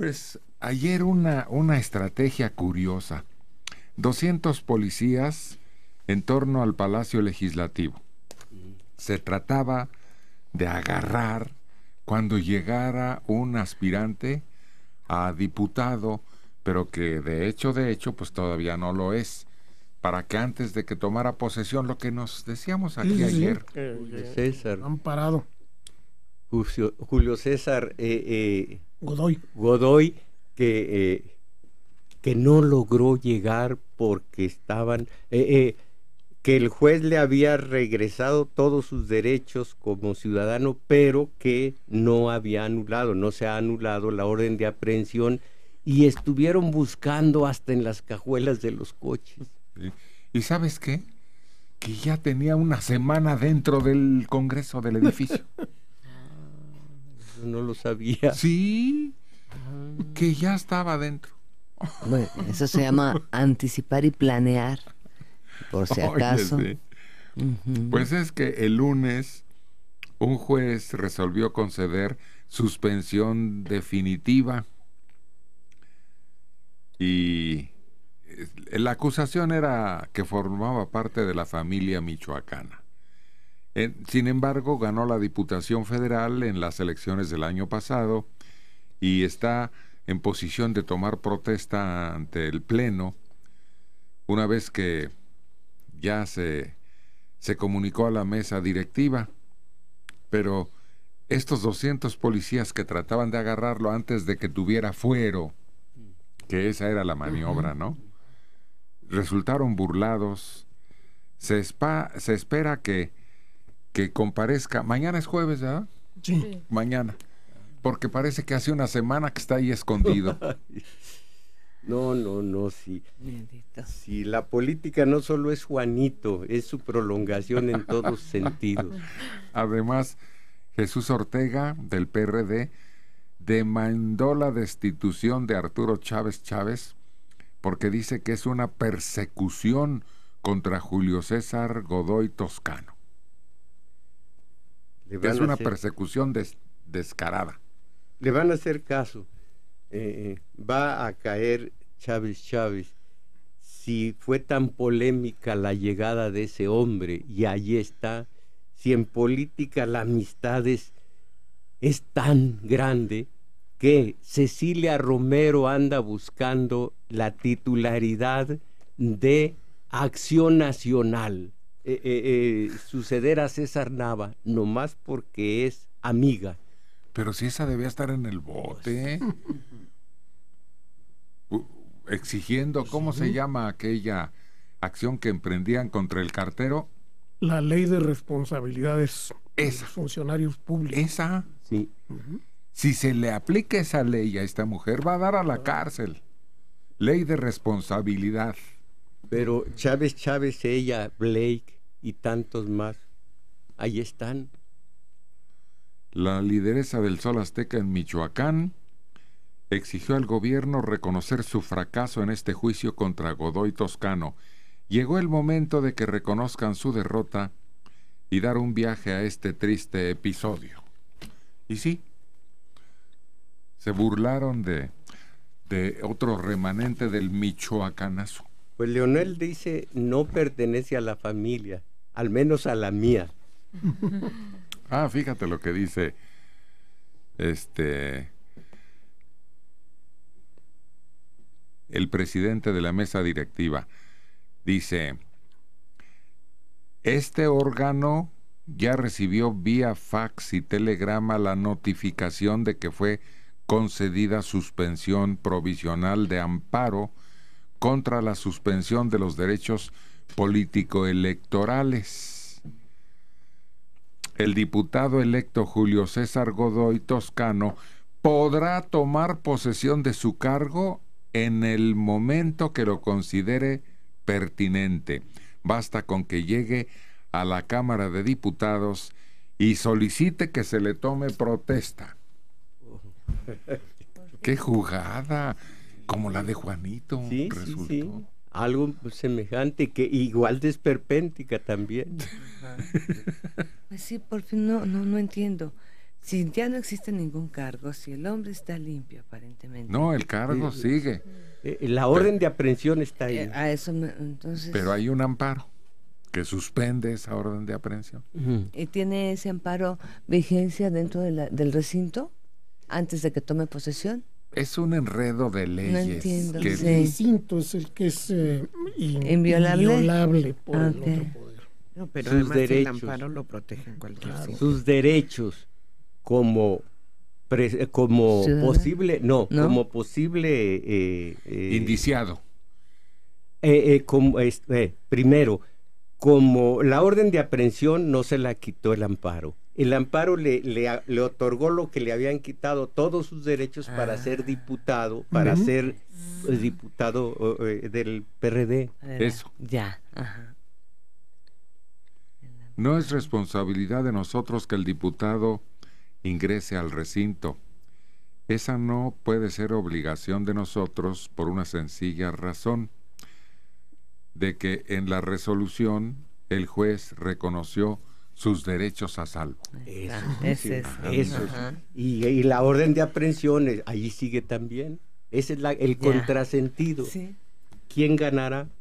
Pues ayer una, una estrategia curiosa. 200 policías en torno al Palacio Legislativo. Se trataba de agarrar cuando llegara un aspirante a diputado, pero que de hecho, de hecho, pues todavía no lo es, para que antes de que tomara posesión, lo que nos decíamos aquí ayer, eh, eh, Han parado. Julio César eh, eh, Godoy. Godoy, que, eh, que no logró llegar porque estaban, que el juez le había regresado todos sus derechos como ciudadano, pero que no había anulado, no se ha anulado la orden de aprehensión y estuvieron buscando hasta en las cajuelas de los coches. ¿Y sabes qué? Que ya tenía una semana dentro del Congreso del edificio. no lo sabía. Sí, ah. que ya estaba dentro. Bueno, eso se llama anticipar y planear, por si acaso. Pues es que el lunes un juez resolvió conceder suspensión definitiva y la acusación era que formaba parte de la familia michoacana. Eh, sin embargo, ganó la Diputación Federal en las elecciones del año pasado y está en posición de tomar protesta ante el Pleno una vez que ya se, se comunicó a la mesa directiva. Pero estos 200 policías que trataban de agarrarlo antes de que tuviera fuero, que esa era la maniobra, ¿no? Resultaron burlados. Se, se espera que que comparezca. Mañana es jueves, ¿verdad? Sí. Mañana. Porque parece que hace una semana que está ahí escondido. no, no, no, sí. Sí, la política no solo es Juanito, es su prolongación en todos sentidos. Además, Jesús Ortega, del PRD, demandó la destitución de Arturo Chávez Chávez porque dice que es una persecución contra Julio César Godoy Toscano es una persecución descarada. Le van a hacer caso. Eh, eh, va a caer Chávez Chávez. Si fue tan polémica la llegada de ese hombre y ahí está, si en política la amistad es, es tan grande que Cecilia Romero anda buscando la titularidad de Acción Nacional eh, eh, eh, suceder a César Nava nomás porque es amiga. Pero si esa debía estar en el bote. Pues exigiendo, pues ¿cómo se llama aquella acción que emprendían contra el cartero? La ley de responsabilidades esa. funcionarios públicos. Esa. Sí. Si se le aplica esa ley a esta mujer, va a dar a la ah. cárcel. Ley de responsabilidad. Pero Chávez Chávez, ella, Blake y tantos más, ahí están. La lideresa del Sol Azteca en Michoacán exigió al gobierno reconocer su fracaso en este juicio contra Godoy Toscano. Llegó el momento de que reconozcan su derrota y dar un viaje a este triste episodio. Y sí, se burlaron de, de otro remanente del Michoacanazo. Pues Leonel dice, no pertenece a la familia, al menos a la mía. ah, fíjate lo que dice este el presidente de la mesa directiva. Dice, este órgano ya recibió vía fax y telegrama la notificación de que fue concedida suspensión provisional de amparo contra la suspensión de los derechos político-electorales. El diputado electo Julio César Godoy Toscano podrá tomar posesión de su cargo en el momento que lo considere pertinente. Basta con que llegue a la Cámara de Diputados y solicite que se le tome protesta. ¡Qué jugada! Como la de Juanito. Algo semejante, que igual de esperpéntica también. pues sí, por fin no, no, no entiendo. Si ya no existe ningún cargo, si el hombre está limpio aparentemente. No, el cargo sigue. Eh, eh, la orden de aprehensión está ahí. Eh, a eso entonces... Pero hay un amparo que suspende esa orden de aprehensión. ¿Y tiene ese amparo vigencia dentro del recinto antes de que tome posesión? es un enredo de leyes. Que sí. El instinto es el que es eh, inviolable. inviolable. por el otro poder. pero sus derechos, el amparo lo protege en cualquier claro. Sus derechos como como posible, no, como posible eh, eh, indiciado. Eh, eh, como, primero, como la orden de aprehensión no se la quitó el amparo el amparo le, otorgó lo que le habían quitado todos sus derechos para ser ah. diputado, para ser eh, diputado eh, del PRD. Eso. Ya. No es responsabilidad de nosotros que el diputado ingrese al recinto. Esa no puede ser obligación de nosotros por una sencilla razón, de que en la resolución el juez reconoció sus derechos a salvo. Eso, es, eso. Y, la orden de aprehensiones, ahí sigue también. Ese es el contrasentido. ¿Quién ganará?